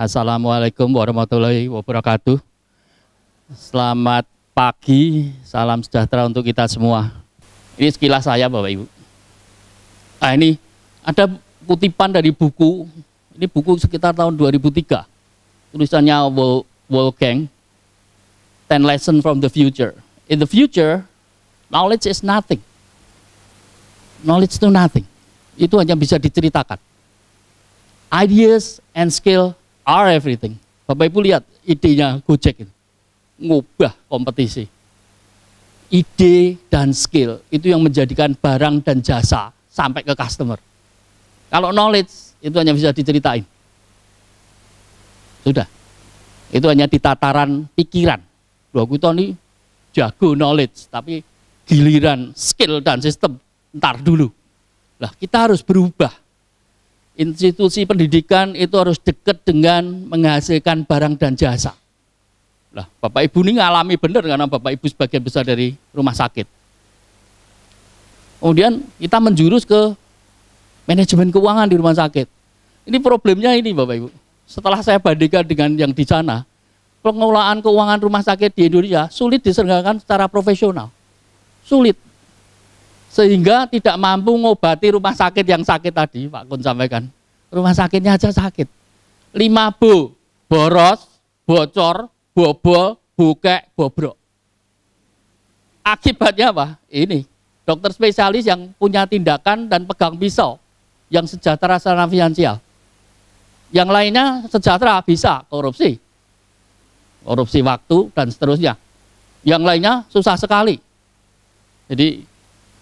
Assalamualaikum warahmatullahi wabarakatuh. Selamat pagi, salam sejahtera untuk kita semua. Ini sekilas saya Bapak Ibu. Nah ini ada kutipan dari buku, ini buku sekitar tahun 2003. Tulisannya Wolfgang, Ten Lessons from the Future. In the future, knowledge is nothing. Knowledge to nothing. Itu hanya bisa diceritakan. Ideas and skill are everything. Bapak Ibu lihat idenya Gojek itu. Ngubah kompetisi. Ide dan skill itu yang menjadikan barang dan jasa sampai ke customer. Kalau knowledge itu hanya bisa diceritain. Sudah. Itu hanya di tataran pikiran. Dua kita ini jago knowledge, tapi giliran skill dan sistem ntar dulu. Lah, kita harus berubah institusi pendidikan itu harus dekat dengan menghasilkan barang dan jasa. Lah, Bapak Ibu ini ngalami benar karena Bapak Ibu sebagian besar dari rumah sakit. Kemudian kita menjurus ke manajemen keuangan di rumah sakit. Ini problemnya ini Bapak Ibu. Setelah saya bandingkan dengan yang di sana, pengelolaan keuangan rumah sakit di Indonesia sulit diselenggarakan secara profesional. Sulit sehingga tidak mampu mengobati rumah sakit yang sakit tadi Pak Kun sampaikan. Rumah sakitnya aja sakit. Lima bu, boros, bocor, bobol, bukek, bobrok. Akibatnya apa? Ini, dokter spesialis yang punya tindakan dan pegang pisau yang sejahtera secara finansial. Yang lainnya sejahtera bisa korupsi. Korupsi waktu dan seterusnya. Yang lainnya susah sekali. Jadi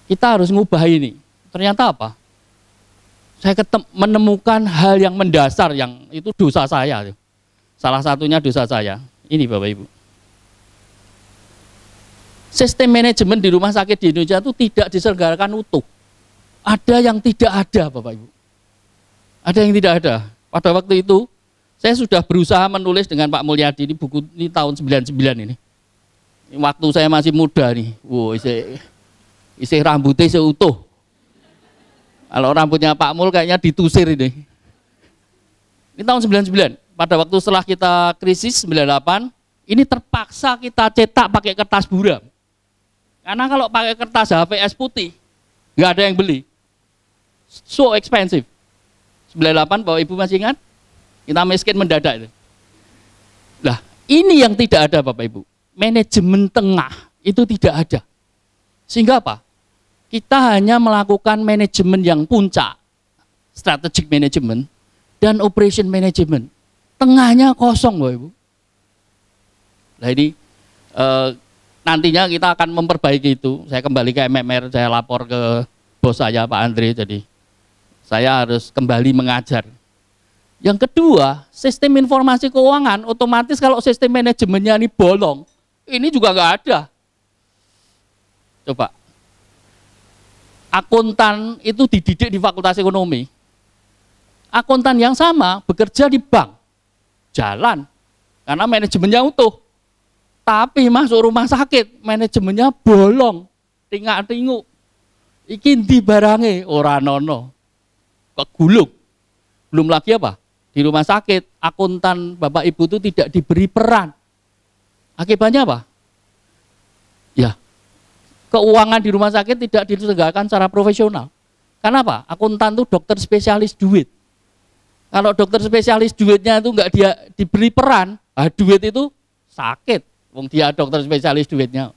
kita harus ngubah ini. Ternyata apa? Saya ketem, menemukan hal yang mendasar yang itu dosa saya. Salah satunya dosa saya. Ini Bapak Ibu. Sistem manajemen di rumah sakit di Indonesia itu tidak diselenggarakan utuh. Ada yang tidak ada Bapak Ibu. Ada yang tidak ada. Pada waktu itu saya sudah berusaha menulis dengan Pak Mulyadi ini buku ini tahun 99 ini. Waktu saya masih muda nih. Wow, Isih rambutnya seutuh. Kalau rambutnya Pak Mul kayaknya ditusir ini. Ini tahun 99. Pada waktu setelah kita krisis 98, ini terpaksa kita cetak pakai kertas buram. Karena kalau pakai kertas HVS putih, nggak ada yang beli. So expensive. 98 Bapak Ibu masih ingat? Kita miskin mendadak itu. Nah, ini yang tidak ada Bapak Ibu. Manajemen tengah itu tidak ada. Sehingga apa? Kita hanya melakukan manajemen yang puncak, strategic management, dan operation management. Tengahnya kosong Bapak Ibu. Nah ini e, nantinya kita akan memperbaiki itu. Saya kembali ke MMR, saya lapor ke bos saya Pak Andre, jadi saya harus kembali mengajar. Yang kedua, sistem informasi keuangan otomatis kalau sistem manajemennya ini bolong, ini juga nggak ada. Coba akuntan itu dididik di Fakultas Ekonomi. Akuntan yang sama bekerja di bank, jalan, karena manajemennya utuh. Tapi masuk rumah sakit, manajemennya bolong, tingak-tinguk. Iki di barangnya, orang nono, kegulung. Belum lagi apa? Di rumah sakit, akuntan Bapak Ibu itu tidak diberi peran. Akibatnya apa? Ya, keuangan di rumah sakit tidak ditegakkan secara profesional. Kenapa? Akuntan itu dokter spesialis duit. Kalau dokter spesialis duitnya itu enggak dia diberi peran, ah, duit itu sakit. Wong dia dokter spesialis duitnya.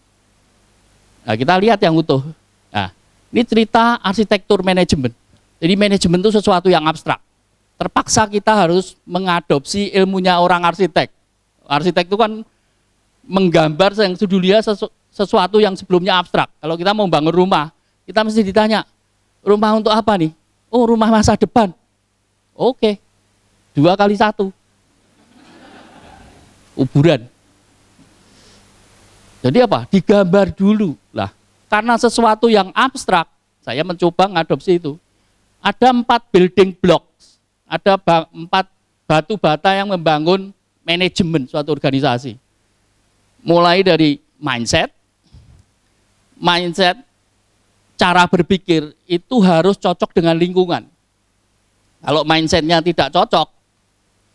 Nah, kita lihat yang utuh. Nah, ini cerita arsitektur manajemen. Jadi manajemen itu sesuatu yang abstrak. Terpaksa kita harus mengadopsi ilmunya orang arsitek. Arsitek itu kan menggambar yang sedulia sesuatu yang sebelumnya abstrak. Kalau kita mau bangun rumah, kita mesti ditanya, rumah untuk apa nih? Oh, rumah masa depan. Oke, dua kali satu. Uburan. Jadi apa? Digambar dulu lah. Karena sesuatu yang abstrak, saya mencoba mengadopsi itu. Ada empat building blocks, ada empat batu bata yang membangun manajemen suatu organisasi. Mulai dari mindset, mindset, cara berpikir itu harus cocok dengan lingkungan. Kalau mindsetnya tidak cocok,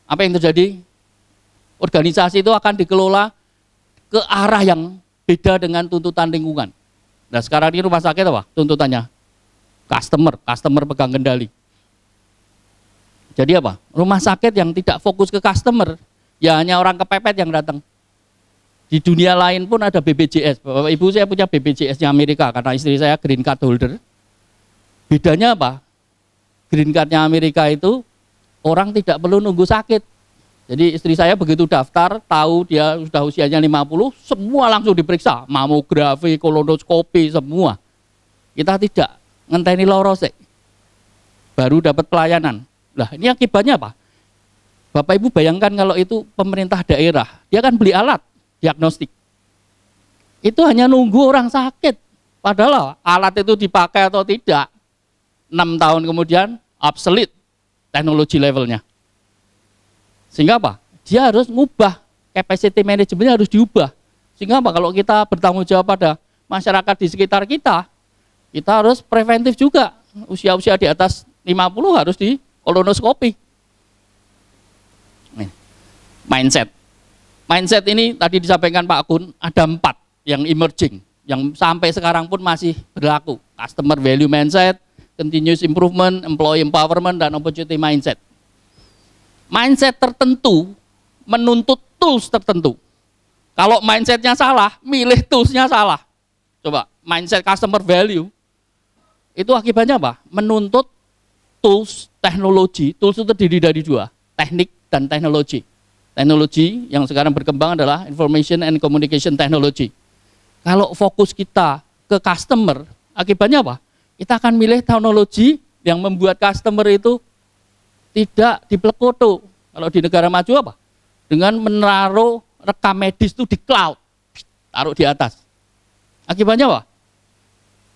apa yang terjadi? Organisasi itu akan dikelola ke arah yang beda dengan tuntutan lingkungan. Nah sekarang ini rumah sakit apa tuntutannya? Customer, customer pegang kendali. Jadi apa? Rumah sakit yang tidak fokus ke customer, ya hanya orang kepepet yang datang. Di dunia lain pun ada BPJS. Bapak Ibu saya punya BPJS-nya Amerika karena istri saya green card holder. Bedanya apa? Green card-nya Amerika itu orang tidak perlu nunggu sakit. Jadi istri saya begitu daftar, tahu dia sudah usianya 50, semua langsung diperiksa, mamografi, kolonoskopi, semua. Kita tidak ngenteni lorosek. Baru dapat pelayanan. Lah, ini akibatnya apa? Bapak Ibu bayangkan kalau itu pemerintah daerah, dia kan beli alat diagnostik. Itu hanya nunggu orang sakit. Padahal alat itu dipakai atau tidak, 6 tahun kemudian obsolete teknologi levelnya. Sehingga apa? Dia harus ngubah, capacity manajemennya harus diubah. Sehingga apa? Kalau kita bertanggung jawab pada masyarakat di sekitar kita, kita harus preventif juga. Usia-usia di atas 50 harus di kolonoskopi. Mindset mindset ini tadi disampaikan Pak Kun, ada empat yang emerging, yang sampai sekarang pun masih berlaku. Customer value mindset, continuous improvement, employee empowerment, dan opportunity mindset. Mindset tertentu menuntut tools tertentu. Kalau mindsetnya salah, milih toolsnya salah. Coba, mindset customer value, itu akibatnya apa? Menuntut tools, teknologi, tools itu terdiri dari dua, teknik dan teknologi teknologi yang sekarang berkembang adalah information and communication technology. Kalau fokus kita ke customer, akibatnya apa? Kita akan milih teknologi yang membuat customer itu tidak diplekoto. Kalau di negara maju apa? Dengan menaruh rekam medis itu di cloud, taruh di atas. Akibatnya apa?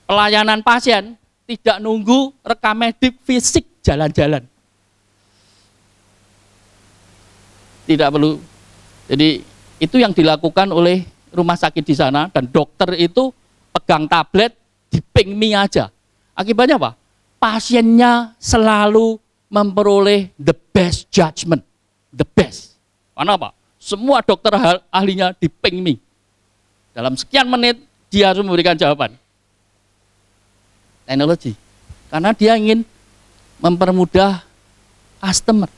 Pelayanan pasien tidak nunggu rekam medis fisik jalan-jalan. tidak perlu. Jadi itu yang dilakukan oleh rumah sakit di sana dan dokter itu pegang tablet di pengmi aja. Akibatnya apa? Pasiennya selalu memperoleh the best judgment, the best. Karena apa? Semua dokter ahlinya di pengmi Dalam sekian menit dia harus memberikan jawaban. Teknologi. Karena dia ingin mempermudah customer.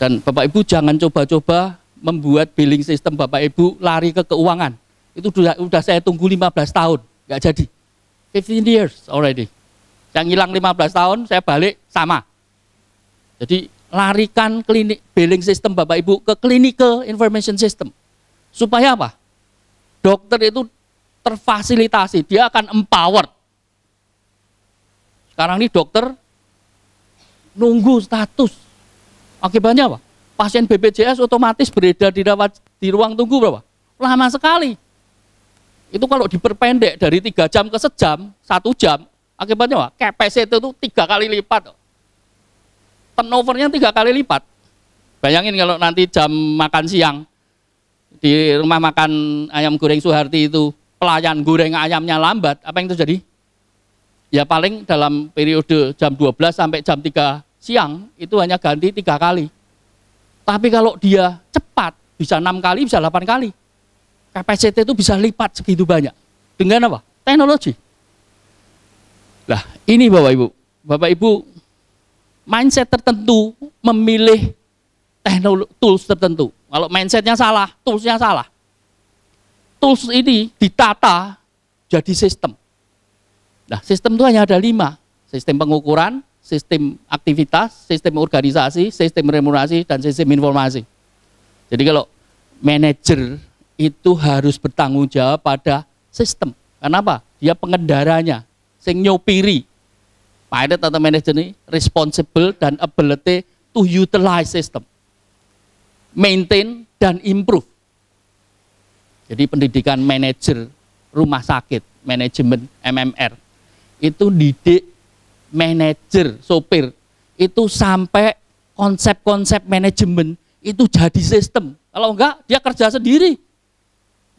Dan Bapak Ibu jangan coba-coba membuat billing system Bapak Ibu lari ke keuangan. Itu sudah, sudah saya tunggu 15 tahun, nggak jadi. 15 years already. Yang hilang 15 tahun, saya balik sama. Jadi larikan klinik billing system Bapak Ibu ke clinical information system. Supaya apa? Dokter itu terfasilitasi, dia akan empowered. Sekarang ini dokter nunggu status Akibatnya apa? Pasien BPJS otomatis beredar di, rawat, di ruang tunggu berapa? Lama sekali. Itu kalau diperpendek dari tiga jam ke sejam, satu jam, akibatnya apa? KPC itu tiga kali lipat. Turnovernya tiga kali lipat. Bayangin kalau nanti jam makan siang, di rumah makan ayam goreng Suharti itu pelayan goreng ayamnya lambat, apa yang terjadi? Ya paling dalam periode jam 12 sampai jam 3 siang itu hanya ganti tiga kali. Tapi kalau dia cepat bisa enam kali, bisa delapan kali. KPCT itu bisa lipat segitu banyak. Dengan apa? Teknologi. Nah, ini Bapak Ibu. Bapak Ibu, mindset tertentu memilih teknologi tools tertentu. Kalau mindsetnya salah, toolsnya salah. Tools ini ditata jadi sistem. Nah, sistem itu hanya ada lima. Sistem pengukuran, sistem aktivitas, sistem organisasi, sistem remunerasi, dan sistem informasi. Jadi kalau manajer itu harus bertanggung jawab pada sistem. Kenapa? Dia pengendaranya, sing nyopiri. Pilot atau manajer ini responsible dan ability to utilize system. Maintain dan improve. Jadi pendidikan manajer rumah sakit, manajemen MMR, itu didik manajer, sopir itu sampai konsep-konsep manajemen itu jadi sistem. Kalau enggak, dia kerja sendiri.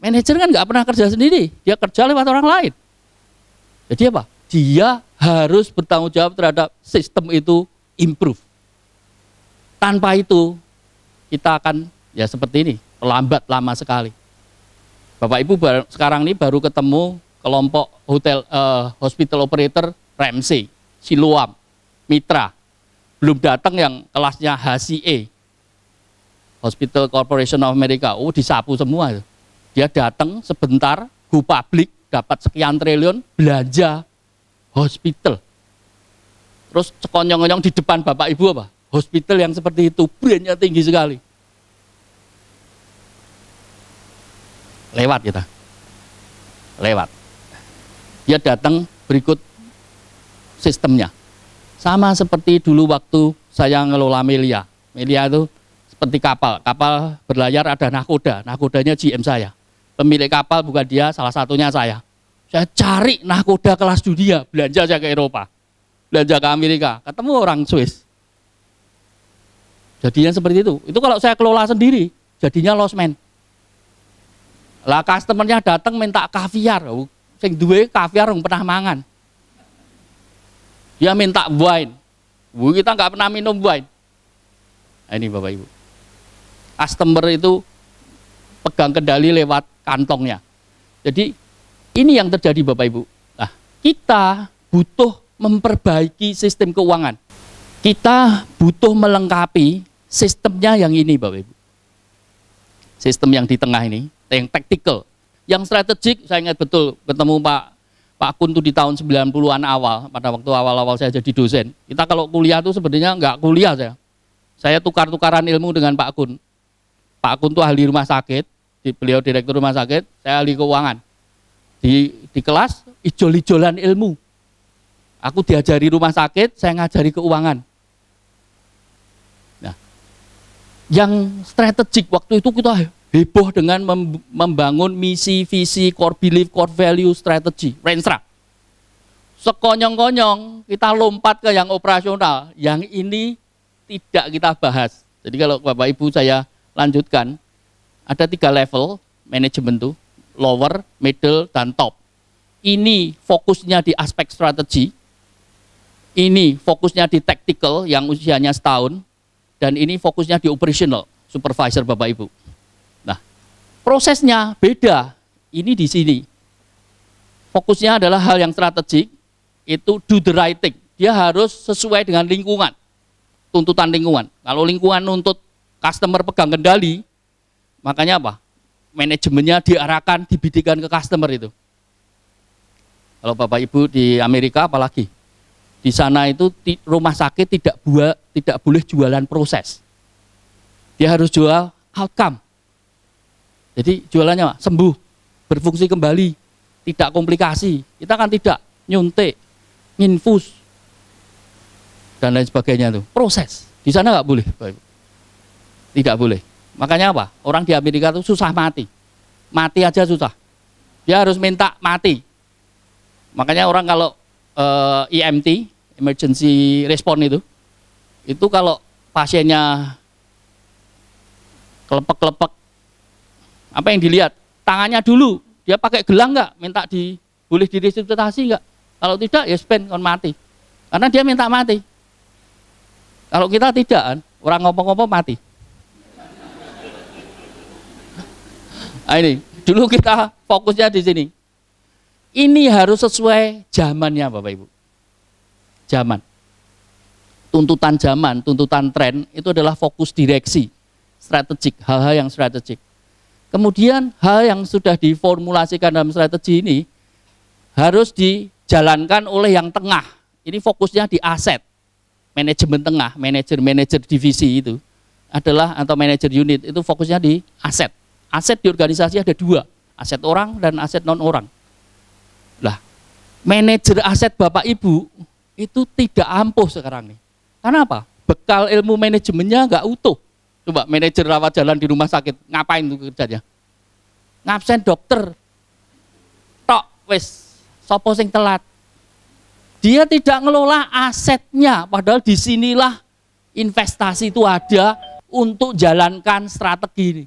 Manajer kan enggak pernah kerja sendiri, dia kerja lewat orang lain. Jadi apa? Dia harus bertanggung jawab terhadap sistem itu improve. Tanpa itu, kita akan ya seperti ini, lambat lama sekali. Bapak Ibu sekarang ini baru ketemu kelompok hotel uh, hospital operator Ramsey Siluam Mitra. Belum datang yang kelasnya HCA, Hospital Corporation of America. Oh, disapu semua. Dia datang sebentar, go public, dapat sekian triliun, belanja hospital. Terus sekonyong-konyong di depan Bapak Ibu apa? Hospital yang seperti itu, brandnya tinggi sekali. Lewat kita. Lewat. Dia datang berikut sistemnya. Sama seperti dulu waktu saya ngelola Melia. Melia itu seperti kapal. Kapal berlayar ada nahkoda. Nahkodanya GM saya. Pemilik kapal bukan dia, salah satunya saya. Saya cari nahkoda kelas dunia. Belanja saya ke Eropa. Belanja ke Amerika. Ketemu orang Swiss. Jadinya seperti itu. Itu kalau saya kelola sendiri, jadinya lost man. Lah customernya datang minta kaviar. Sing duwe kaviar yang pernah mangan. Dia ya, minta wine. Bu, kita nggak pernah minum wine. Nah, ini Bapak Ibu. Customer itu pegang kendali lewat kantongnya. Jadi ini yang terjadi Bapak Ibu. Nah, kita butuh memperbaiki sistem keuangan. Kita butuh melengkapi sistemnya yang ini Bapak Ibu. Sistem yang di tengah ini, yang tactical. Yang strategik, saya ingat betul ketemu Pak Pak Kun tuh di tahun 90-an awal, pada waktu awal-awal saya jadi dosen. Kita kalau kuliah tuh sebenarnya nggak kuliah saya. Saya tukar-tukaran ilmu dengan Pak Kun. Pak Kun tuh ahli rumah sakit, beliau direktur rumah sakit, saya ahli keuangan. Di, di kelas, ijol-ijolan ilmu. Aku diajari rumah sakit, saya ngajari keuangan. Nah, yang strategik waktu itu kita heboh dengan membangun misi, visi, core belief, core value, strategy, renstra. Sekonyong-konyong kita lompat ke yang operasional, yang ini tidak kita bahas. Jadi kalau Bapak Ibu saya lanjutkan, ada tiga level manajemen tuh, lower, middle, dan top. Ini fokusnya di aspek strategi, ini fokusnya di tactical yang usianya setahun, dan ini fokusnya di operational, supervisor Bapak Ibu prosesnya beda. Ini di sini. Fokusnya adalah hal yang strategik, itu do the right thing. Dia harus sesuai dengan lingkungan, tuntutan lingkungan. Kalau lingkungan nuntut customer pegang kendali, makanya apa? Manajemennya diarahkan, dibidikan ke customer itu. Kalau Bapak Ibu di Amerika apalagi, di sana itu rumah sakit tidak buat, tidak boleh jualan proses. Dia harus jual outcome, jadi jualannya sembuh, berfungsi kembali, tidak komplikasi. Kita kan tidak nyuntik, nginfus, dan lain sebagainya itu. Proses. Di sana nggak boleh. Tidak boleh. Makanya apa? Orang di Amerika itu susah mati. Mati aja susah. Dia harus minta mati. Makanya orang kalau EMT, eh, e emergency response itu, itu kalau pasiennya kelepek-kelepek apa yang dilihat? Tangannya dulu. Dia pakai gelang nggak? Minta di boleh diresusitasi nggak? Kalau tidak ya spend kon mati. Karena dia minta mati. Kalau kita tidak kan, orang ngomong-ngomong mati. Nah, ini dulu kita fokusnya di sini. Ini harus sesuai zamannya Bapak Ibu. Zaman. Tuntutan zaman, tuntutan tren itu adalah fokus direksi strategik, hal-hal yang strategik. Kemudian hal yang sudah diformulasikan dalam strategi ini harus dijalankan oleh yang tengah. Ini fokusnya di aset, manajemen tengah, manajer-manajer divisi itu adalah atau manajer unit itu fokusnya di aset. Aset di organisasi ada dua, aset orang dan aset non orang. Lah, manajer aset Bapak Ibu itu tidak ampuh sekarang nih. Karena apa? Bekal ilmu manajemennya nggak utuh. Coba manajer rawat jalan di rumah sakit, ngapain tuh kerjanya? Ngabsen dokter. Tok, wis, sopo sing telat. Dia tidak ngelola asetnya, padahal disinilah investasi itu ada untuk jalankan strategi ini.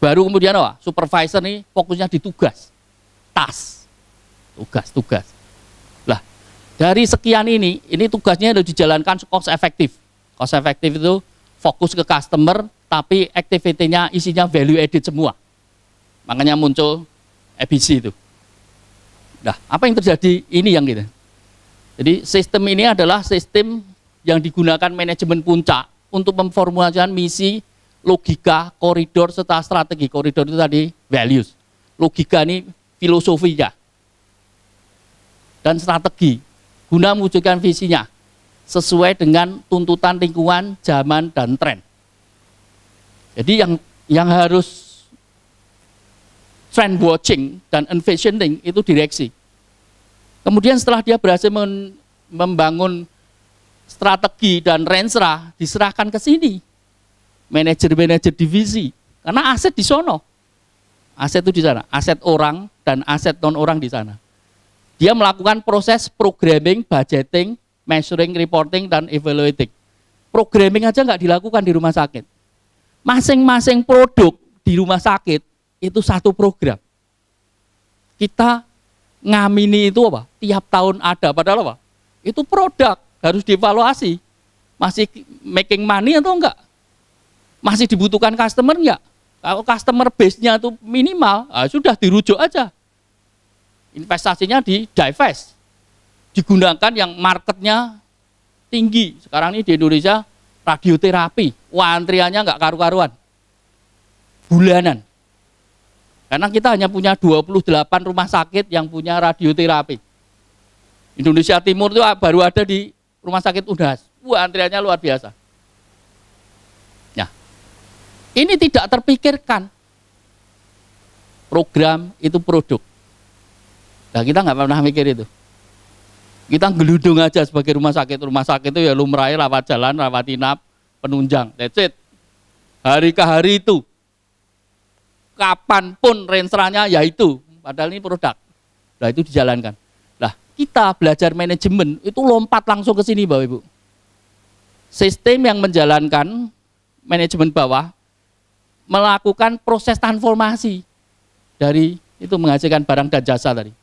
Baru kemudian apa? Supervisor nih fokusnya di tugas. Tas. Tugas, tugas. Lah, dari sekian ini, ini tugasnya harus dijalankan cost efektif. Cost effective itu fokus ke customer, tapi activity-nya isinya value added semua. Makanya muncul EBC itu. Nah, apa yang terjadi? Ini yang gitu. Jadi sistem ini adalah sistem yang digunakan manajemen puncak untuk memformulasikan misi, logika, koridor, serta strategi. Koridor itu tadi values. Logika ini filosofinya. Dan strategi. Guna mewujudkan visinya sesuai dengan tuntutan lingkungan, zaman, dan tren. Jadi yang yang harus trend watching dan envisioning itu direksi. Kemudian setelah dia berhasil membangun strategi dan rensra, diserahkan ke sini. Manajer-manajer divisi. Karena aset di sono. Aset itu di sana. Aset orang dan aset non-orang di sana. Dia melakukan proses programming, budgeting, measuring, reporting, dan evaluating. Programming aja nggak dilakukan di rumah sakit. Masing-masing produk di rumah sakit itu satu program. Kita ngamini itu apa? Tiap tahun ada, padahal apa? Itu produk, harus dievaluasi. Masih making money atau enggak? Masih dibutuhkan customer enggak? Kalau customer base-nya itu minimal, nah sudah dirujuk aja. Investasinya di divest digunakan yang marketnya tinggi. Sekarang ini di Indonesia radioterapi, wah antriannya nggak karu-karuan. Bulanan. Karena kita hanya punya 28 rumah sakit yang punya radioterapi. Indonesia Timur itu baru ada di rumah sakit Unhas. Wah antriannya luar biasa. ya ini tidak terpikirkan. Program itu produk. Nah kita nggak pernah mikir itu. Kita geludung aja sebagai rumah sakit. Rumah sakit itu ya lumrah, rawat jalan, rawat inap, penunjang. That's it. Hari ke hari itu. Kapanpun renseranya ya itu. Padahal ini produk. lah itu dijalankan. Lah kita belajar manajemen itu lompat langsung ke sini Bapak Ibu. Sistem yang menjalankan manajemen bawah melakukan proses transformasi dari itu menghasilkan barang dan jasa tadi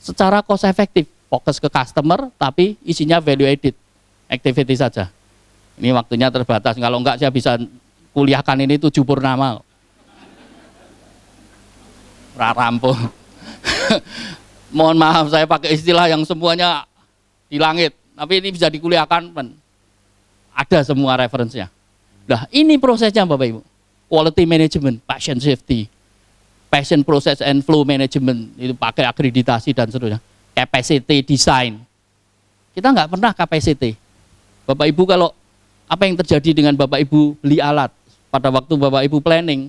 secara cost efektif fokus ke customer tapi isinya value added activity saja ini waktunya terbatas kalau enggak saya bisa kuliahkan ini tujuh purnama rampung mohon maaf saya pakai istilah yang semuanya di langit tapi ini bisa dikuliahkan men. ada semua referensinya nah ini prosesnya Bapak Ibu quality management passion safety passion process and flow management itu pakai akreditasi dan seterusnya capacity design. Kita nggak pernah capacity. Bapak Ibu kalau apa yang terjadi dengan Bapak Ibu beli alat pada waktu Bapak Ibu planning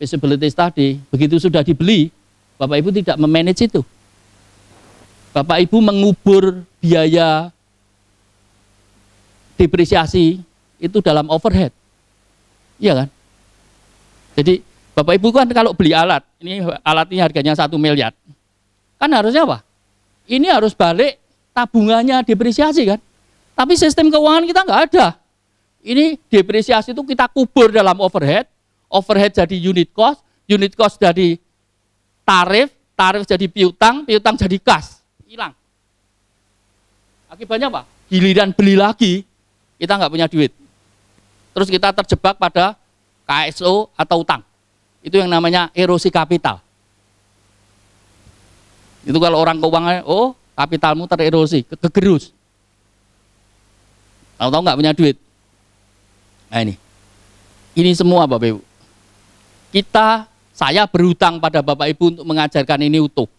feasibility study, begitu sudah dibeli, Bapak Ibu tidak memanage itu. Bapak Ibu mengubur biaya depresiasi itu dalam overhead. Iya kan? Jadi Bapak Ibu kan kalau beli alat, ini alat ini harganya satu miliar. Kan harusnya apa? ini harus balik tabungannya depresiasi kan. Tapi sistem keuangan kita nggak ada. Ini depresiasi itu kita kubur dalam overhead, overhead jadi unit cost, unit cost jadi tarif, tarif jadi piutang, piutang jadi kas, hilang. Akibatnya apa? Giliran beli lagi, kita nggak punya duit. Terus kita terjebak pada KSO atau utang. Itu yang namanya erosi kapital. Itu kalau orang keuangan, oh kapitalmu tererosi, kegerus. Tahu tahu nggak punya duit. Nah ini, ini semua Bapak Ibu. Kita, saya berhutang pada Bapak Ibu untuk mengajarkan ini utuh.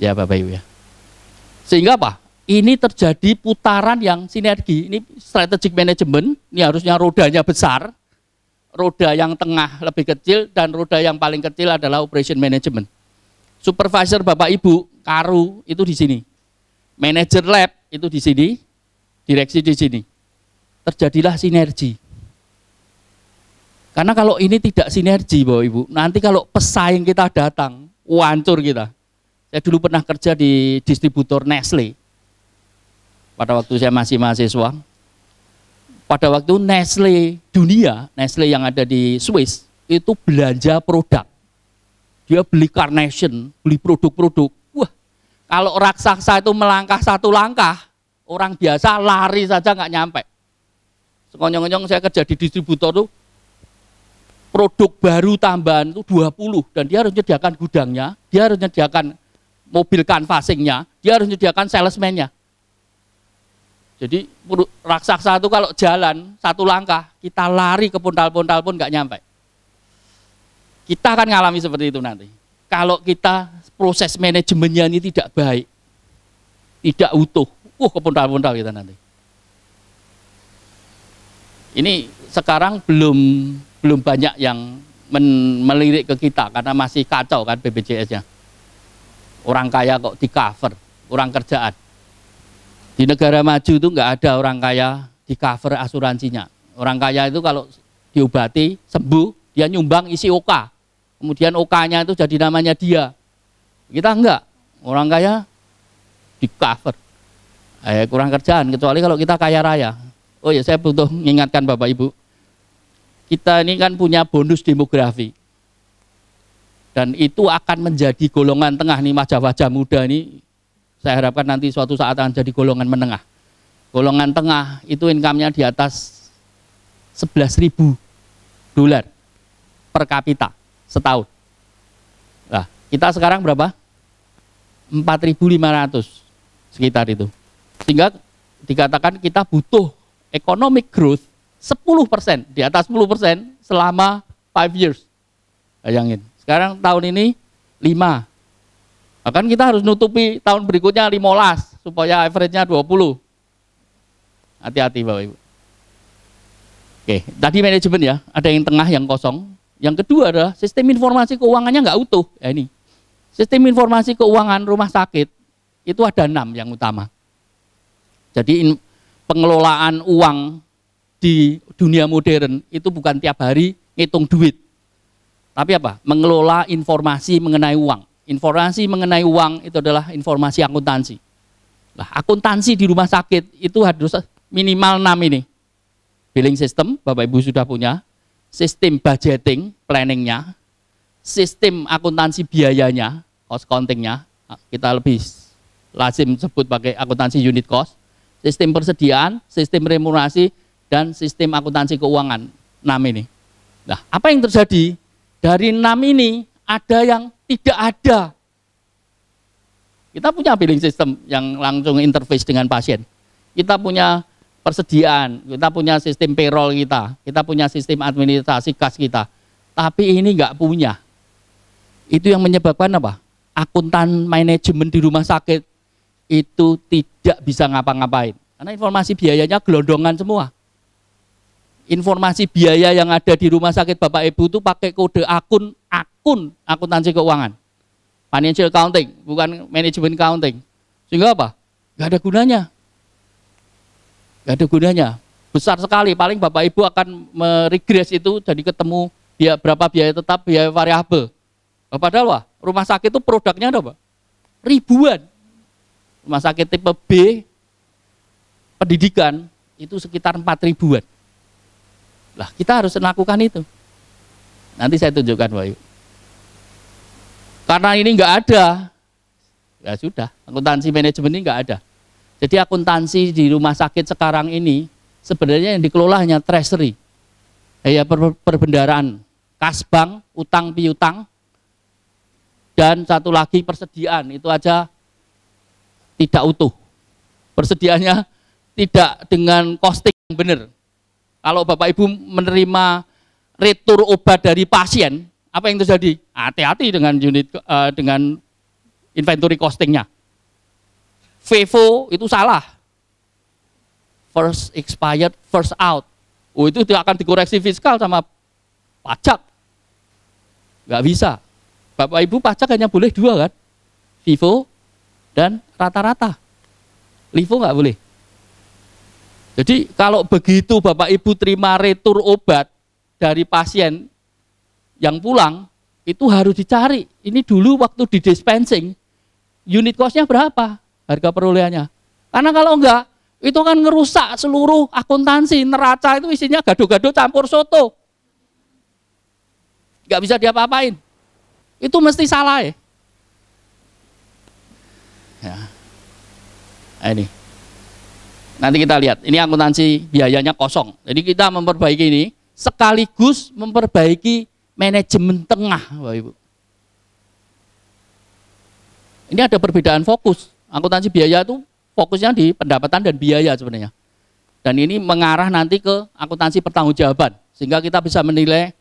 Ya Bapak Ibu ya. Sehingga apa? Ini terjadi putaran yang sinergi. Ini strategic management, ini harusnya rodanya besar, roda yang tengah lebih kecil dan roda yang paling kecil adalah operation management supervisor Bapak Ibu, karu itu di sini. Manager lab itu di sini, direksi di sini. Terjadilah sinergi. Karena kalau ini tidak sinergi Bapak Ibu, nanti kalau pesaing kita datang, wancur kita. Saya dulu pernah kerja di distributor Nestle. Pada waktu saya masih mahasiswa, pada waktu Nestle dunia, Nestle yang ada di Swiss, itu belanja produk dia beli carnation, beli produk-produk. Wah, kalau raksasa itu melangkah satu langkah, orang biasa lari saja nggak nyampe. Sekonyong-konyong saya kerja di distributor tuh, produk baru tambahan itu 20 dan dia harus menyediakan gudangnya, dia harus menyediakan mobil canvassingnya, dia harus menyediakan salesmennya. Jadi raksasa itu kalau jalan satu langkah, kita lari ke pontal-pontal pun nggak nyampe. Kita akan mengalami seperti itu nanti. Kalau kita proses manajemennya ini tidak baik, tidak utuh, uh kepuntal-puntal kita nanti. Ini sekarang belum belum banyak yang melirik ke kita karena masih kacau kan BPJS-nya. Orang kaya kok di cover, orang kerjaan. Di negara maju itu nggak ada orang kaya di cover asuransinya. Orang kaya itu kalau diobati sembuh dia nyumbang isi OK, Kemudian OK-nya itu jadi namanya dia. Kita enggak. Orang kaya di cover. Eh, kurang kerjaan kecuali kalau kita kaya raya. Oh ya saya butuh mengingatkan Bapak Ibu. Kita ini kan punya bonus demografi. Dan itu akan menjadi golongan tengah nih wajah-wajah muda nih. Saya harapkan nanti suatu saat akan jadi golongan menengah. Golongan tengah itu income-nya di atas 11.000 dolar per kapita setahun. Nah, kita sekarang berapa? 4.500 sekitar itu. Sehingga dikatakan kita butuh economic growth 10% di atas 10% selama 5 years. Bayangin. Sekarang tahun ini 5. akan kita harus nutupi tahun berikutnya 15 supaya average-nya 20. Hati-hati Bapak Ibu. Oke, tadi manajemen ya, ada yang tengah yang kosong, yang kedua adalah sistem informasi keuangannya nggak utuh. Ya ini sistem informasi keuangan rumah sakit itu ada enam yang utama. Jadi in, pengelolaan uang di dunia modern itu bukan tiap hari ngitung duit. Tapi apa? Mengelola informasi mengenai uang. Informasi mengenai uang itu adalah informasi akuntansi. Nah, akuntansi di rumah sakit itu harus minimal enam ini. Billing system, Bapak Ibu sudah punya, sistem budgeting, planningnya, sistem akuntansi biayanya, cost countingnya, ah, kita lebih lazim sebut pakai akuntansi unit cost, sistem persediaan, sistem remunerasi, dan sistem akuntansi keuangan, enam ini. Nah, apa yang terjadi? Dari enam ini ada yang tidak ada. Kita punya billing system yang langsung interface dengan pasien. Kita punya persediaan, kita punya sistem payroll kita, kita punya sistem administrasi kas kita. Tapi ini nggak punya. Itu yang menyebabkan apa? Akuntan manajemen di rumah sakit itu tidak bisa ngapa-ngapain. Karena informasi biayanya gelondongan semua. Informasi biaya yang ada di rumah sakit Bapak Ibu itu pakai kode akun, akun akuntansi keuangan. Financial accounting, bukan manajemen accounting. Sehingga apa? Gak ada gunanya Gak ada gunanya. Besar sekali, paling Bapak Ibu akan meregres itu jadi ketemu biaya, berapa biaya tetap, biaya variabel. Nah, padahal wah, rumah sakit itu produknya ada Pak? Ribuan. Rumah sakit tipe B, pendidikan, itu sekitar 4 ribuan. Lah, kita harus melakukan itu. Nanti saya tunjukkan Ibu. Karena ini enggak ada, ya sudah, akuntansi manajemen ini enggak ada. Jadi akuntansi di rumah sakit sekarang ini sebenarnya yang dikelola hanya treasury, ya per perbendaraan, kas bank, utang piutang, dan satu lagi persediaan itu aja tidak utuh. Persediaannya tidak dengan costing yang benar. Kalau Bapak Ibu menerima retur obat dari pasien, apa yang terjadi? Hati-hati dengan unit eh, dengan inventory costingnya. Vivo itu salah. First expired, first out. Oh, itu tidak akan dikoreksi fiskal sama pajak. Gak bisa. Bapak Ibu pajak hanya boleh dua kan? VIVO dan rata-rata. LIVO nggak boleh. Jadi kalau begitu Bapak Ibu terima retur obat dari pasien yang pulang, itu harus dicari. Ini dulu waktu di dispensing, unit costnya berapa? harga perolehannya. Karena kalau enggak, itu kan ngerusak seluruh akuntansi, neraca itu isinya gado-gado campur soto. Enggak bisa diapa-apain. Itu mesti salah ya. ya. Nah, ini. Nanti kita lihat, ini akuntansi biayanya kosong. Jadi kita memperbaiki ini sekaligus memperbaiki manajemen tengah, Bapak Ibu. Ini ada perbedaan fokus. Akuntansi biaya itu fokusnya di pendapatan dan biaya sebenarnya. Dan ini mengarah nanti ke akuntansi pertanggungjawaban sehingga kita bisa menilai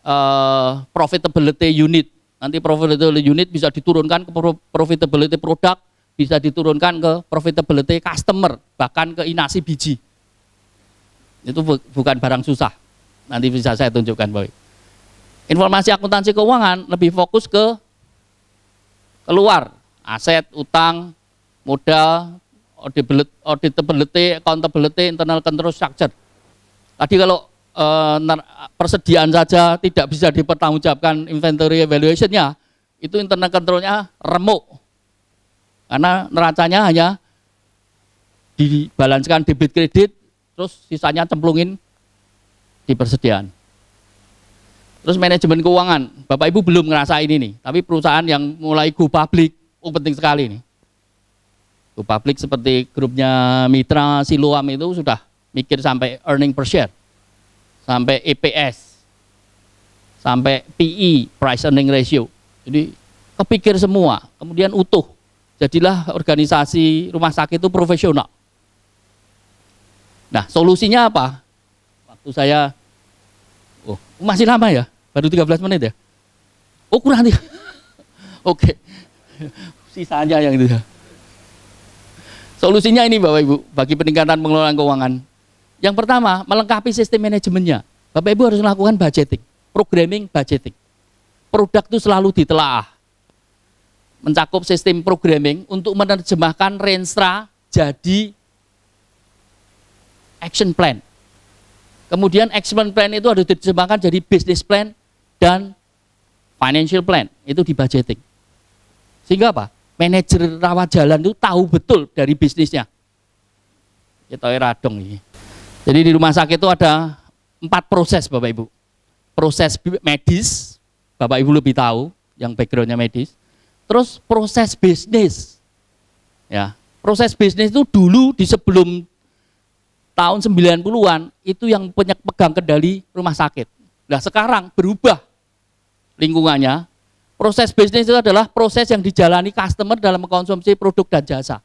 uh, profitability unit. Nanti profitability unit bisa diturunkan ke profitability produk, bisa diturunkan ke profitability customer, bahkan ke inasi biji. Itu bu bukan barang susah. Nanti bisa saya tunjukkan, Baik. Informasi akuntansi keuangan lebih fokus ke keluar aset, utang, modal, auditability, accountability, internal control structure. Tadi kalau eh, persediaan saja tidak bisa dipertanggungjawabkan inventory evaluation-nya, itu internal control-nya remuk. Karena neracanya hanya dibalanskan debit kredit, terus sisanya cemplungin di persediaan. Terus manajemen keuangan, Bapak Ibu belum ngerasa ini nih, tapi perusahaan yang mulai go public, oh, penting sekali nih. Tuh, publik seperti grupnya Mitra Siluam itu sudah mikir sampai earning per share, sampai EPS, sampai PE, price earning ratio. Jadi kepikir semua, kemudian utuh. Jadilah organisasi rumah sakit itu profesional. Nah, solusinya apa? Waktu saya Oh, masih lama ya? Baru 13 menit ya? Oh, kurang nih. Oke. Okay. Sisa aja yang itu. Solusinya ini Bapak Ibu, bagi peningkatan pengelolaan keuangan. Yang pertama, melengkapi sistem manajemennya. Bapak Ibu harus melakukan budgeting, programming budgeting. Produk itu selalu ditelaah. Mencakup sistem programming untuk menerjemahkan renstra jadi action plan. Kemudian action plan itu harus diterjemahkan jadi business plan dan financial plan. Itu di budgeting. Sehingga apa? Manajer rawat jalan itu tahu betul dari bisnisnya. Kita ya ya dong ini. Jadi di rumah sakit itu ada empat proses Bapak Ibu. Proses medis, Bapak Ibu lebih tahu yang backgroundnya medis. Terus proses bisnis. Ya, proses bisnis itu dulu di sebelum tahun 90-an itu yang punya pegang kendali rumah sakit. Nah sekarang berubah lingkungannya, Proses bisnis itu adalah proses yang dijalani customer dalam mengkonsumsi produk dan jasa.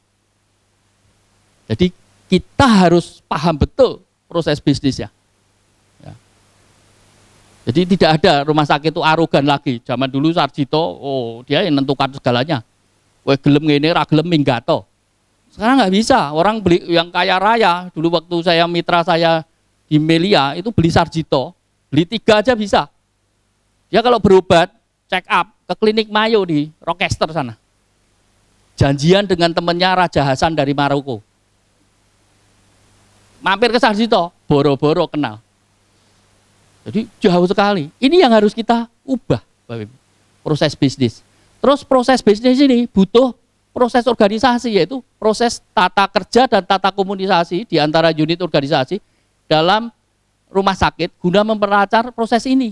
Jadi kita harus paham betul proses bisnis Ya. ya. Jadi tidak ada rumah sakit itu arogan lagi. Zaman dulu Sarjito, oh dia yang menentukan segalanya. Wah gelem ini, ra gelem minggato. Sekarang nggak bisa. Orang beli yang kaya raya. Dulu waktu saya mitra saya di Melia itu beli Sarjito, beli tiga aja bisa. Dia kalau berobat, check up, ke klinik Mayo di Rochester sana. Janjian dengan temennya Raja Hasan dari Maroko. Mampir ke Sarjito, boro-boro kenal. Jadi jauh sekali. Ini yang harus kita ubah, Proses bisnis. Terus proses bisnis ini butuh proses organisasi yaitu proses tata kerja dan tata komunikasi di antara unit organisasi dalam rumah sakit guna memperlancar proses ini.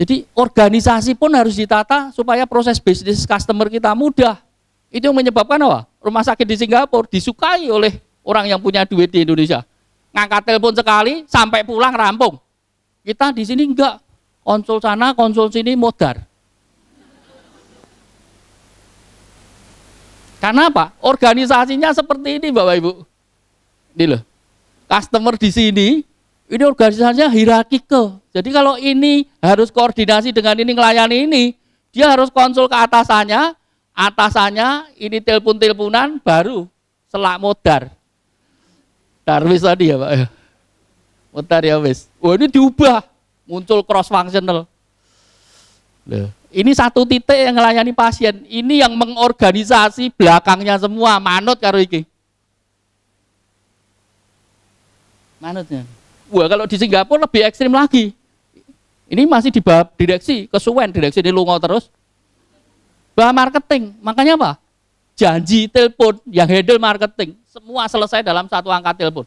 Jadi organisasi pun harus ditata supaya proses bisnis customer kita mudah. Itu yang menyebabkan apa? Rumah sakit di Singapura disukai oleh orang yang punya duit di Indonesia. Ngangkat telepon sekali sampai pulang rampung. Kita di sini enggak. Konsul sana, konsul sini modar. Karena apa? Organisasinya seperti ini Bapak Ibu. Ini loh. Customer di sini ini organisasinya hierarkikal. Jadi kalau ini harus koordinasi dengan ini melayani ini, dia harus konsul ke atasannya, atasannya ini telepon-teleponan baru selak modar. Darwis tadi ya Pak ya? Modar ya wis. Oh ini diubah, muncul cross functional. Ini satu titik yang melayani pasien. Ini yang mengorganisasi belakangnya semua. Manut karo iki. Manutnya. Wah kalau di Singapura lebih ekstrim lagi. Ini masih di bab direksi, kesuwen direksi di lungo terus. Bah marketing, makanya apa? Janji telepon yang handle marketing, semua selesai dalam satu angka telepon.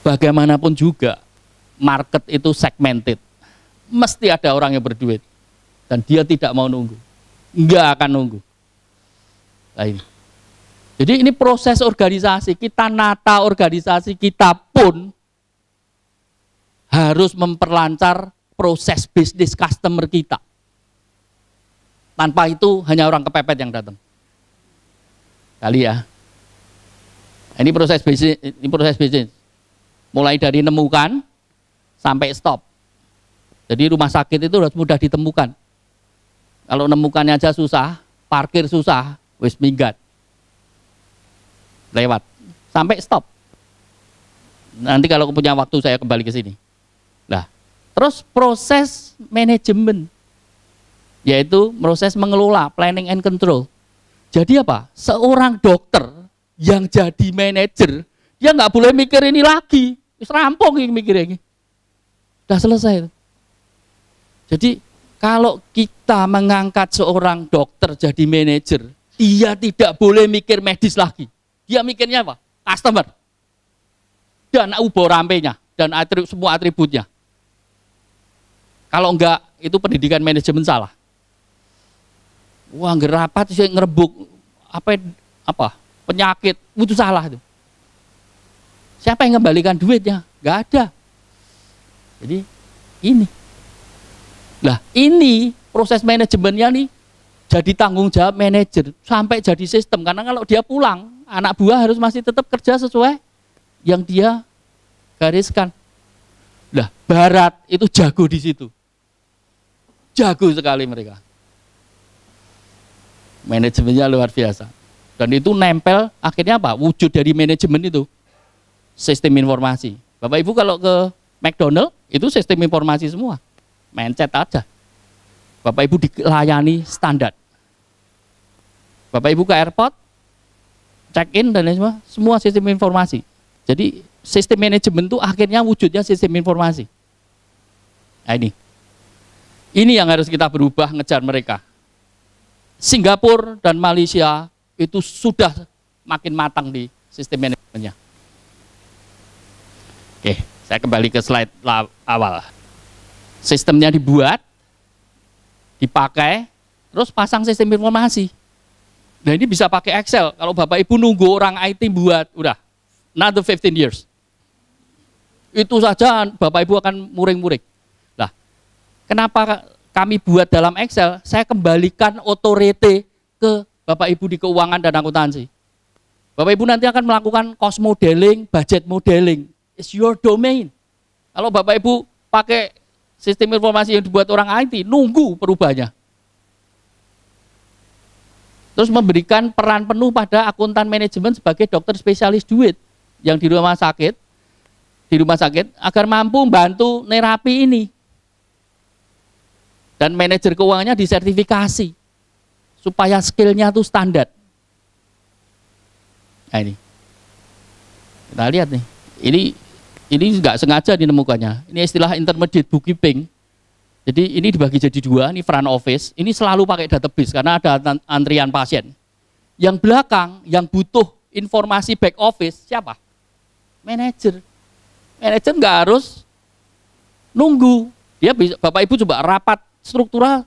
Bagaimanapun juga, market itu segmented. Mesti ada orang yang berduit. Dan dia tidak mau nunggu. Enggak akan nunggu. Nah ini. Jadi ini proses organisasi kita, nata organisasi kita pun harus memperlancar proses bisnis customer kita. Tanpa itu hanya orang kepepet yang datang. Kali ya. Ini proses bisnis, ini proses bisnis. Mulai dari nemukan sampai stop. Jadi rumah sakit itu harus mudah ditemukan. Kalau nemukannya aja susah, parkir susah, wis minggat lewat sampai stop. Nanti kalau punya waktu saya kembali ke sini. Nah, terus proses manajemen yaitu proses mengelola planning and control. Jadi apa? Seorang dokter yang jadi manajer dia nggak boleh mikir ini lagi. Serampung yang mikir ini. Sudah selesai. Jadi kalau kita mengangkat seorang dokter jadi manajer, dia tidak boleh mikir medis lagi. Dia mikirnya apa? Customer. Dan ubo rampenya, dan atrib, semua atributnya. Kalau enggak, itu pendidikan manajemen salah. Wah, ngerapat sih ngerebuk apa ya? apa penyakit itu salah itu. Siapa yang kembalikan duitnya? Enggak ada. Jadi ini. Nah, ini proses manajemennya nih jadi tanggung jawab manajer sampai jadi sistem karena kalau dia pulang anak buah harus masih tetap kerja sesuai yang dia gariskan lah barat itu jago di situ jago sekali mereka manajemennya luar biasa dan itu nempel akhirnya apa wujud dari manajemen itu sistem informasi bapak ibu kalau ke McDonald itu sistem informasi semua mencet aja Bapak Ibu dilayani standar. Bapak Ibu ke airport, check in dan lain semua, semua sistem informasi. Jadi sistem manajemen itu akhirnya wujudnya sistem informasi. Nah ini. Ini yang harus kita berubah ngejar mereka. Singapura dan Malaysia itu sudah makin matang di sistem manajemennya. Oke, saya kembali ke slide awal. Sistemnya dibuat, dipakai, terus pasang sistem informasi. Nah ini bisa pakai Excel. Kalau Bapak Ibu nunggu orang IT buat, udah, another 15 years. Itu saja Bapak Ibu akan muring-muring. Nah, kenapa kami buat dalam Excel? Saya kembalikan otorite ke Bapak Ibu di keuangan dan akuntansi. Bapak Ibu nanti akan melakukan cost modeling, budget modeling. It's your domain. Kalau Bapak Ibu pakai Sistem informasi yang dibuat orang IT nunggu perubahannya. Terus memberikan peran penuh pada akuntan manajemen sebagai dokter spesialis duit yang di rumah sakit di rumah sakit agar mampu membantu nerapi ini. Dan manajer keuangannya disertifikasi supaya skillnya itu standar. Nah ini, kita lihat nih, ini ini nggak sengaja ditemukannya. Ini istilah intermediate bookkeeping. Jadi ini dibagi jadi dua, ini front office, ini selalu pakai database karena ada antrian pasien. Yang belakang, yang butuh informasi back office, siapa? Manager. Manager nggak harus nunggu. Dia bisa, Bapak Ibu coba rapat struktural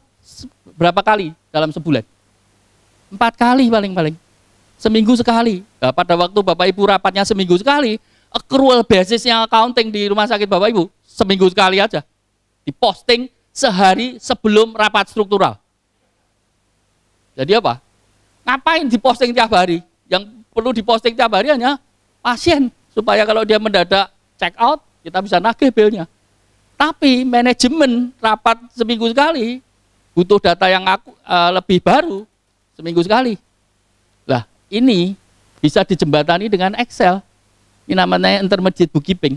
berapa kali dalam sebulan? Empat kali paling-paling. Seminggu sekali. Nah, pada waktu Bapak Ibu rapatnya seminggu sekali, accrual basisnya accounting di rumah sakit Bapak Ibu seminggu sekali aja. Diposting sehari sebelum rapat struktural. Jadi apa? Ngapain diposting tiap hari? Yang perlu diposting tiap hari hanya pasien supaya kalau dia mendadak check out kita bisa nagih billnya Tapi manajemen rapat seminggu sekali butuh data yang aku, e, lebih baru seminggu sekali. Lah, ini bisa dijembatani dengan Excel ini namanya intermediate bookkeeping.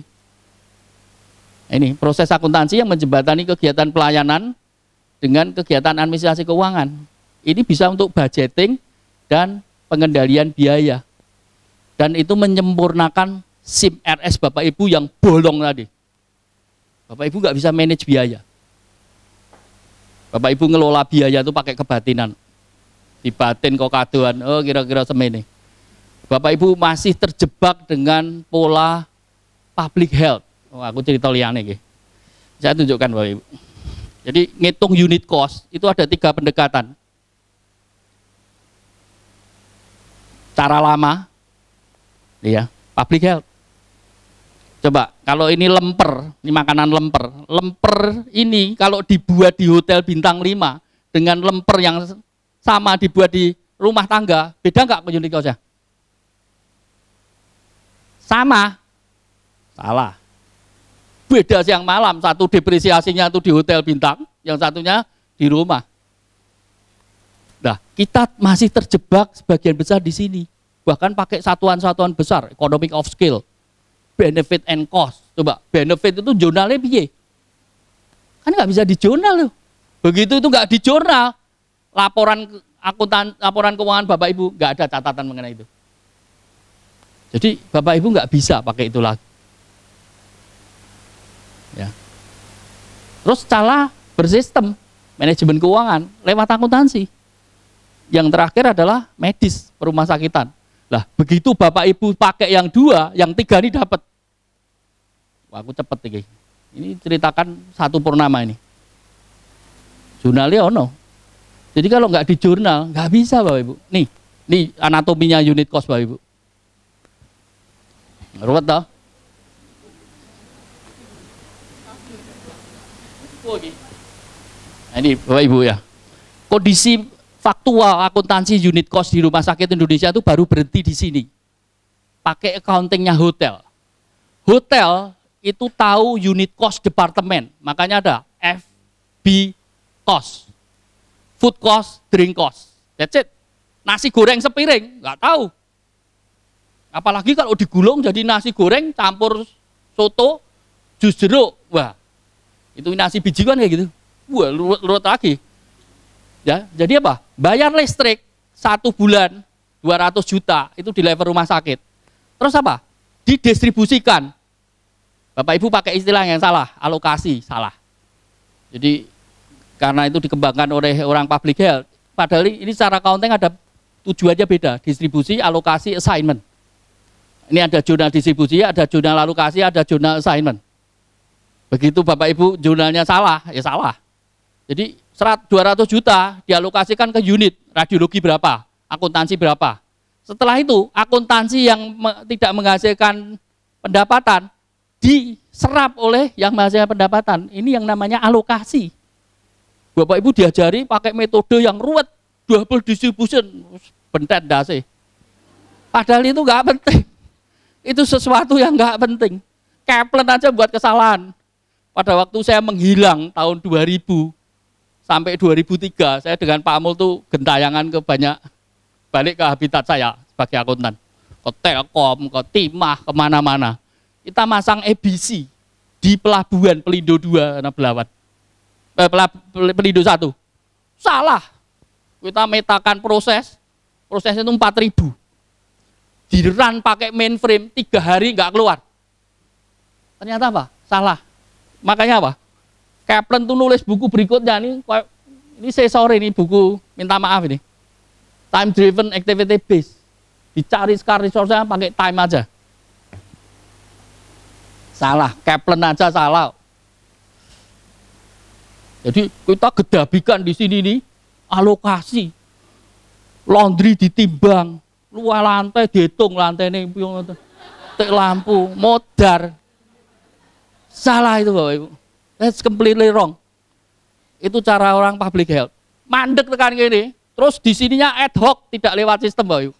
Ini proses akuntansi yang menjembatani kegiatan pelayanan dengan kegiatan administrasi keuangan. Ini bisa untuk budgeting dan pengendalian biaya. Dan itu menyempurnakan SIM RS Bapak Ibu yang bolong tadi. Bapak Ibu nggak bisa manage biaya. Bapak Ibu ngelola biaya itu pakai kebatinan. Dibatin kok kaduan, oh kira-kira semene. Bapak Ibu masih terjebak dengan pola public health. Oh, aku cerita liane nih, Saya tunjukkan Bapak Ibu. Jadi ngitung unit cost itu ada tiga pendekatan. Cara lama, ya, public health. Coba kalau ini lemper, ini makanan lemper. Lemper ini kalau dibuat di hotel bintang 5 dengan lemper yang sama dibuat di rumah tangga, beda nggak unit cost-nya? Sama. Salah. Beda siang malam, satu depresiasinya itu di hotel bintang, yang satunya di rumah. Nah, kita masih terjebak sebagian besar di sini. Bahkan pakai satuan-satuan besar, economic of scale benefit and cost. Coba, benefit itu jurnalnya piye? Kan nggak bisa di jurnal loh. Begitu itu nggak di jurnal. Laporan akuntan, laporan keuangan Bapak Ibu, nggak ada catatan mengenai itu. Jadi Bapak Ibu nggak bisa pakai itu lagi. Ya. Terus cara bersistem manajemen keuangan lewat akuntansi. Yang terakhir adalah medis perumah sakitan. Lah begitu Bapak Ibu pakai yang dua, yang tiga ini dapat. Wah, aku cepet ini. Ini ceritakan satu purnama ini. Jurnalio ya, ono. Jadi kalau nggak di jurnal, nggak bisa Bapak Ibu. Nih, nih anatominya unit kos Bapak Ibu ruwet toh nah, ini bapak ibu ya kondisi faktual akuntansi unit cost di rumah sakit Indonesia itu baru berhenti di sini pakai accountingnya hotel hotel itu tahu unit cost departemen makanya ada FB cost food cost drink cost that's it nasi goreng sepiring nggak tahu Apalagi kalau digulung jadi nasi goreng campur soto, jus jeruk. Wah, itu nasi biji kan kayak gitu. Wah, lurut lagi. Ya, jadi apa? Bayar listrik satu bulan 200 juta itu di level rumah sakit. Terus apa? Didistribusikan. Bapak Ibu pakai istilah yang salah, alokasi salah. Jadi karena itu dikembangkan oleh orang public health, padahal ini secara accounting ada tujuannya beda, distribusi, alokasi, assignment. Ini ada jurnal distribusi, ada jurnal alokasi, ada jurnal assignment. Begitu Bapak Ibu jurnalnya salah, ya salah. Jadi 200 juta dialokasikan ke unit, radiologi berapa, akuntansi berapa. Setelah itu akuntansi yang me tidak menghasilkan pendapatan diserap oleh yang menghasilkan pendapatan. Ini yang namanya alokasi. Bapak Ibu diajari pakai metode yang ruwet, double distribution, bentet dah Padahal itu nggak penting itu sesuatu yang nggak penting. Kaplan aja buat kesalahan. Pada waktu saya menghilang tahun 2000 sampai 2003, saya dengan Pak Amul tuh gentayangan ke banyak balik ke habitat saya sebagai akuntan. Ke Telkom, ke Timah, kemana-mana. Kita masang EBC di pelabuhan Pelindo 2, Belawan. Eh, Pelindo 1. Salah. Kita metakan proses, prosesnya itu 4000 di run pakai mainframe, tiga hari nggak keluar. Ternyata apa? Salah. Makanya apa? Kaplan tuh nulis buku berikutnya nih ini saya sore ini buku minta maaf ini. Time driven activity based. Dicari sekarang resource-nya pakai time aja. Salah, Kaplan aja salah. Jadi kita gedabikan di sini nih alokasi laundry ditimbang, luar lantai dihitung lantai ini tek lampu modar salah itu bapak ibu that's completely wrong itu cara orang public health mandek tekan gini terus di sininya ad hoc tidak lewat sistem bapak ibu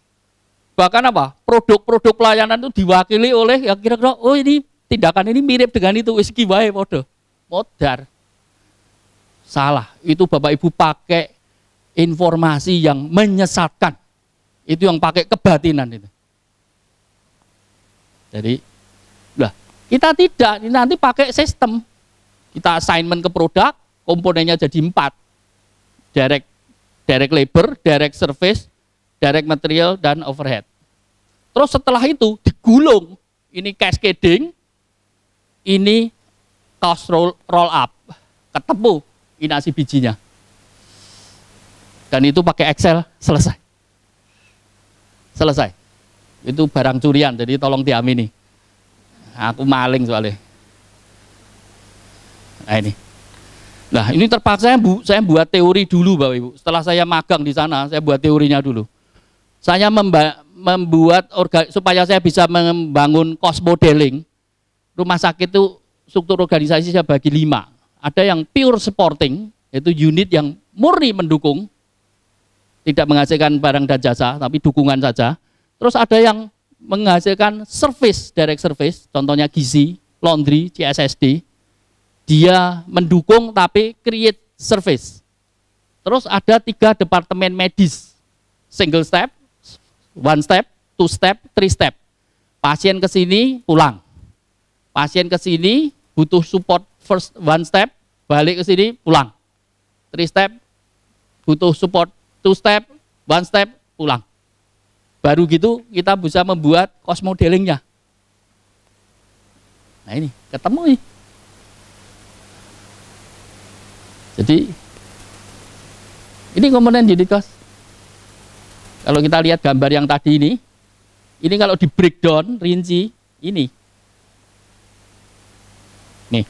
bahkan apa produk-produk pelayanan itu diwakili oleh yang kira-kira oh ini tindakan ini mirip dengan itu whisky baik podo modar salah itu bapak ibu pakai informasi yang menyesatkan itu yang pakai kebatinan itu. Jadi, lah kita tidak, nanti pakai sistem. Kita assignment ke produk, komponennya jadi empat. Direct, direct labor, direct service, direct material, dan overhead. Terus setelah itu digulung, ini cascading, ini cost roll, roll up, ketemu inasi bijinya. Dan itu pakai Excel, selesai selesai itu barang curian jadi tolong nih. aku maling soalnya nah ini Nah, ini terpaksa saya, bu, saya buat teori dulu, Bapak Ibu. Setelah saya magang di sana, saya buat teorinya dulu. Saya memba, membuat orga supaya saya bisa membangun cost modeling. Rumah sakit itu struktur organisasi saya bagi lima. Ada yang pure supporting, yaitu unit yang murni mendukung tidak menghasilkan barang dan jasa, tapi dukungan saja. Terus ada yang menghasilkan service, direct service, contohnya gizi, laundry, CSSD. Dia mendukung tapi create service. Terus ada tiga departemen medis, single step, one step, two step, three step. Pasien ke sini pulang. Pasien ke sini butuh support first one step, balik ke sini pulang. Three step butuh support two step, one step, pulang. Baru gitu kita bisa membuat cost modelingnya. Nah ini, ketemu nih. Jadi, ini komponen unit cost. Kalau kita lihat gambar yang tadi ini, ini kalau di breakdown, rinci, ini. Nih.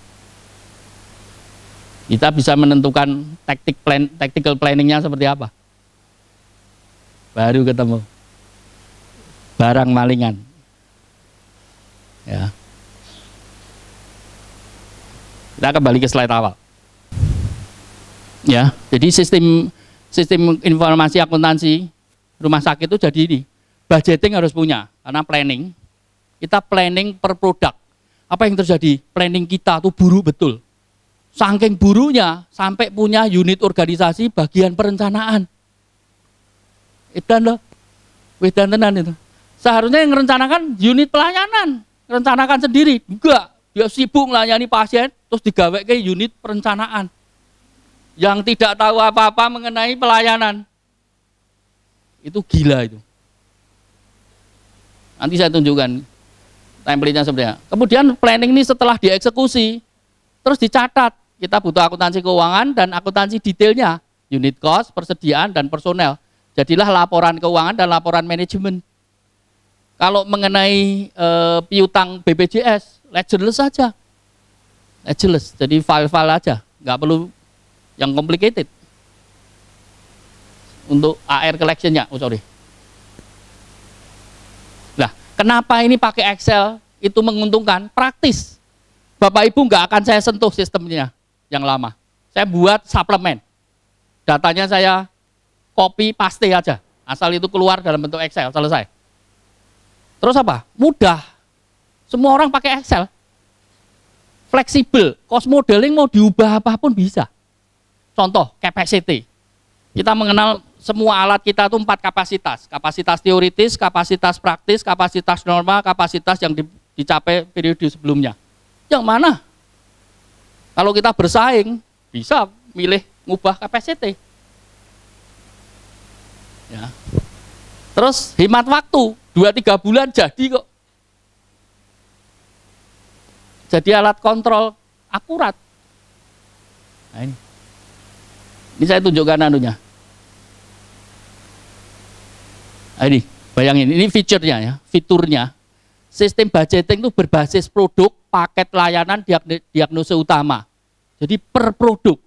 Kita bisa menentukan taktik plan, tactical planningnya seperti apa baru ketemu barang malingan. Ya. Kita kembali ke slide awal. Ya, jadi sistem sistem informasi akuntansi rumah sakit itu jadi ini. Budgeting harus punya karena planning. Kita planning per produk. Apa yang terjadi? Planning kita tuh buru betul. Saking burunya sampai punya unit organisasi bagian perencanaan. Edan loh. Wedan tenan itu. Seharusnya yang merencanakan unit pelayanan, rencanakan sendiri. Enggak, dia ya sibuk melayani pasien, terus digawe ke unit perencanaan. Yang tidak tahu apa-apa mengenai pelayanan. Itu gila itu. Nanti saya tunjukkan template-nya sebenarnya. Kemudian planning ini setelah dieksekusi, terus dicatat. Kita butuh akuntansi keuangan dan akuntansi detailnya, unit cost, persediaan, dan personel Jadilah laporan keuangan dan laporan manajemen. Kalau mengenai e, piutang BPJS, legendless saja. Legendless, jadi file-file aja, nggak perlu yang complicated. Untuk AR collectionnya, oh sorry. Nah, kenapa ini pakai Excel itu menguntungkan? Praktis. Bapak Ibu nggak akan saya sentuh sistemnya yang lama. Saya buat suplemen. Datanya saya copy paste aja. Asal itu keluar dalam bentuk Excel, selesai. Terus apa? Mudah. Semua orang pakai Excel. Fleksibel. Cost modeling mau diubah apapun bisa. Contoh, capacity. Kita mengenal semua alat kita itu empat kapasitas. Kapasitas teoritis, kapasitas praktis, kapasitas normal, kapasitas yang dicapai periode sebelumnya. Yang mana? Kalau kita bersaing, bisa milih ngubah kapasitas Ya. Terus hemat waktu, 2-3 bulan jadi kok. Jadi alat kontrol akurat. Nah ini. Ini saya tunjukkan anunya. Nah ini, bayangin, ini fiturnya ya, fiturnya. Sistem budgeting itu berbasis produk, paket layanan, diagnosis utama. Jadi per produk.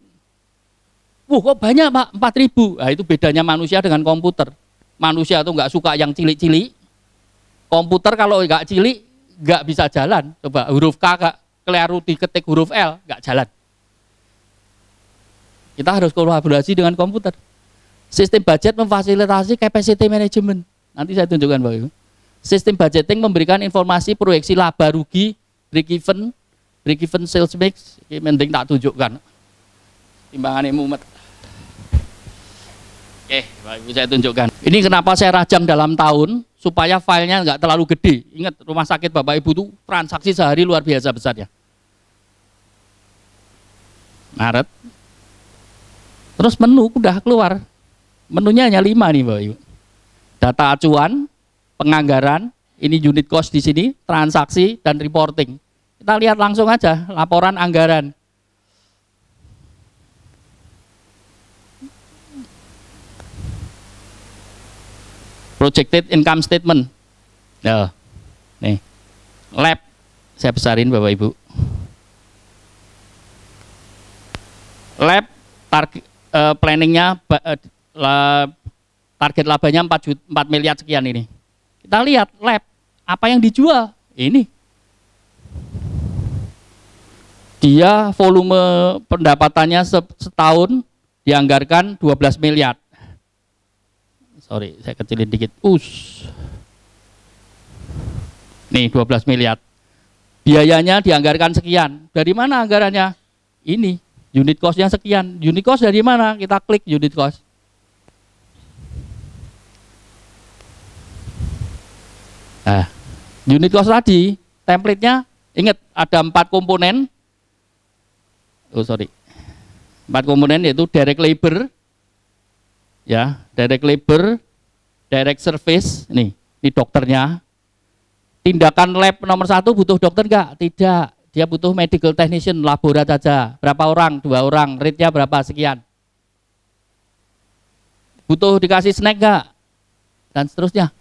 Wah kok banyak pak, ribu. Nah, itu bedanya manusia dengan komputer. Manusia tuh nggak suka yang cilik-cilik. Komputer kalau nggak cilik, nggak bisa jalan. Coba huruf K gak, keliru diketik huruf L, nggak jalan. Kita harus kolaborasi dengan komputer. Sistem budget memfasilitasi capacity management. Nanti saya tunjukkan Pak Ibu. Sistem budgeting memberikan informasi proyeksi laba rugi, break even, break even sales mix. Ini mending tak tunjukkan. Timbangannya mumet. Oke, eh, Bapak Ibu saya tunjukkan. Ini kenapa saya rajang dalam tahun supaya filenya nggak terlalu gede. Ingat rumah sakit Bapak Ibu itu transaksi sehari luar biasa besar ya. Maret. Terus menu udah keluar. Menunya hanya lima nih Bapak Ibu. Data acuan, penganggaran, ini unit cost di sini, transaksi dan reporting. Kita lihat langsung aja laporan anggaran. projected income statement. Nah, nih. Lab saya besarin Bapak Ibu. Lab target uh, planningnya eh, target labanya 4, juta, 4 miliar sekian ini. Kita lihat lab apa yang dijual ini. Dia volume pendapatannya setahun dianggarkan 12 miliar sorry saya kecilin dikit us nih 12 miliar biayanya dianggarkan sekian dari mana anggarannya ini unit yang sekian unit cost dari mana kita klik unit cost nah unit cost tadi templatenya ingat ada empat komponen oh sorry empat komponen yaitu direct labor ya direct labor direct service nih ini dokternya tindakan lab nomor satu butuh dokter enggak tidak dia butuh medical technician laborat saja berapa orang dua orang rate-nya berapa sekian butuh dikasih snack enggak dan seterusnya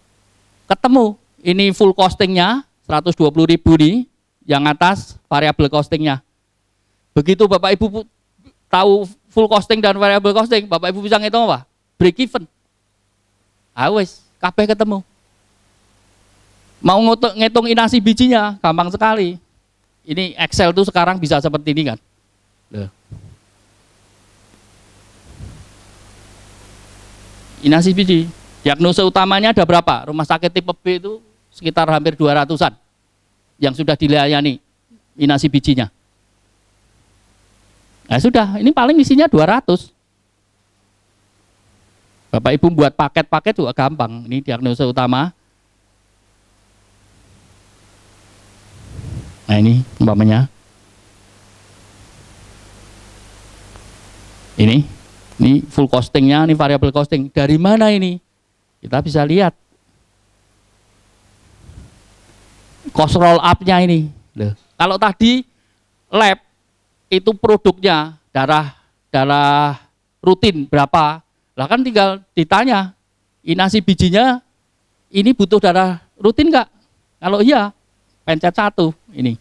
ketemu ini full costingnya 120 ribu nih yang atas variable costingnya begitu bapak ibu tahu full costing dan variable costing bapak ibu bisa ngitung apa break even. Awes, ah, kabeh ketemu. Mau ngitung inasi bijinya, gampang sekali. Ini Excel tuh sekarang bisa seperti ini kan. Loh. Inasi biji. Diagnosa utamanya ada berapa? Rumah sakit tipe B itu sekitar hampir 200-an yang sudah dilayani inasi bijinya. Nah sudah, ini paling isinya 200. Bapak Ibu buat paket-paket juga gampang. Ini diagnosa utama. Nah ini umpamanya. Ini, ini full costingnya, ini variable costing. Dari mana ini? Kita bisa lihat. Cost roll up-nya ini. Loh. Kalau tadi lab itu produknya darah darah rutin berapa lah kan tinggal ditanya, inasi bijinya ini butuh darah rutin nggak? Kalau iya, pencet satu ini.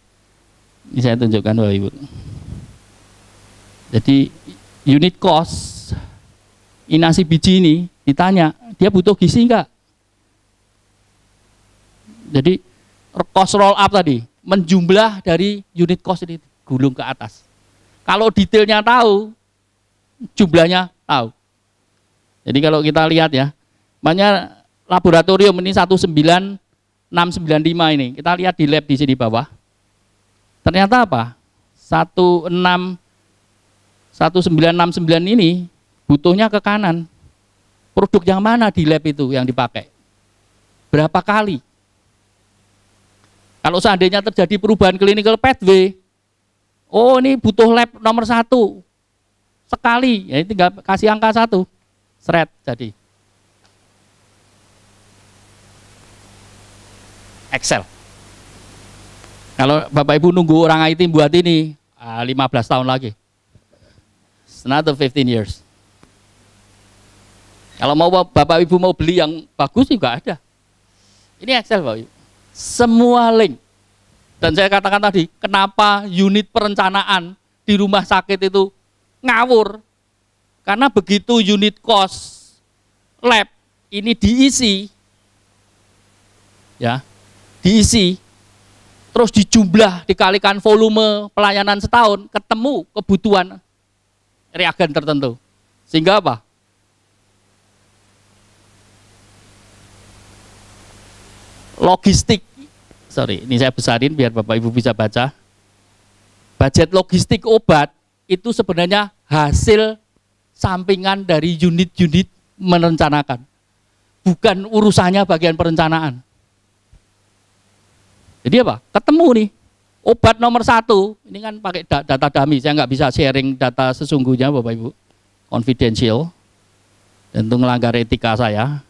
Ini saya tunjukkan Bapak Ibu. Jadi unit cost inasi biji ini ditanya, dia butuh gizi nggak? Jadi cost roll up tadi, menjumlah dari unit cost ini gulung ke atas. Kalau detailnya tahu, jumlahnya tahu. Jadi kalau kita lihat ya, banyak laboratorium ini 19695 ini, kita lihat di lab di sini bawah. Ternyata apa? 16 1969 ini butuhnya ke kanan. Produk yang mana di lab itu yang dipakai? Berapa kali? Kalau seandainya terjadi perubahan clinical pathway, oh ini butuh lab nomor satu sekali, ya tinggal kasih angka satu. Seret jadi. Excel. Kalau Bapak Ibu nunggu orang IT buat ini, 15 ah, tahun lagi. It's another 15 years. Kalau mau Bapak Ibu mau beli yang bagus juga ada. Ini Excel Bapak Ibu. Semua link. Dan saya katakan tadi, kenapa unit perencanaan di rumah sakit itu ngawur? Karena begitu unit cost lab ini diisi, ya, diisi, terus dijumlah, dikalikan volume pelayanan setahun, ketemu kebutuhan reagen tertentu. Sehingga apa? Logistik, sorry, ini saya besarin biar Bapak Ibu bisa baca. Budget logistik obat itu sebenarnya hasil sampingan dari unit-unit merencanakan. Bukan urusannya bagian perencanaan. Jadi apa? Ketemu nih. Obat nomor satu, ini kan pakai data dami. saya nggak bisa sharing data sesungguhnya Bapak Ibu. Confidential. Dan melanggar etika saya.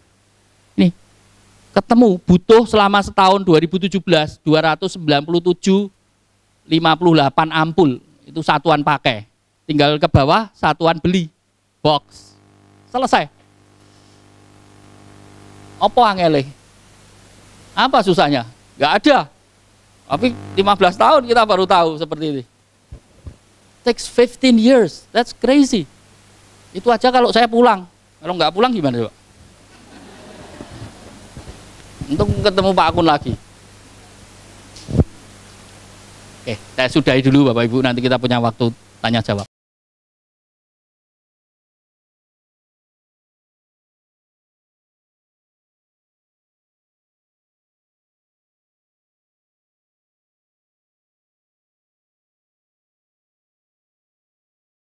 Nih, ketemu butuh selama setahun 2017 297 58 ampul itu satuan pakai tinggal ke bawah satuan beli box. Selesai. Apa angele? Apa susahnya? Gak ada. Tapi 15 tahun kita baru tahu seperti ini. Takes 15 years. That's crazy. Itu aja kalau saya pulang. Kalau nggak pulang gimana coba? untuk ketemu Pak Akun lagi. Oke, saya sudahi dulu Bapak Ibu. Nanti kita punya waktu tanya jawab.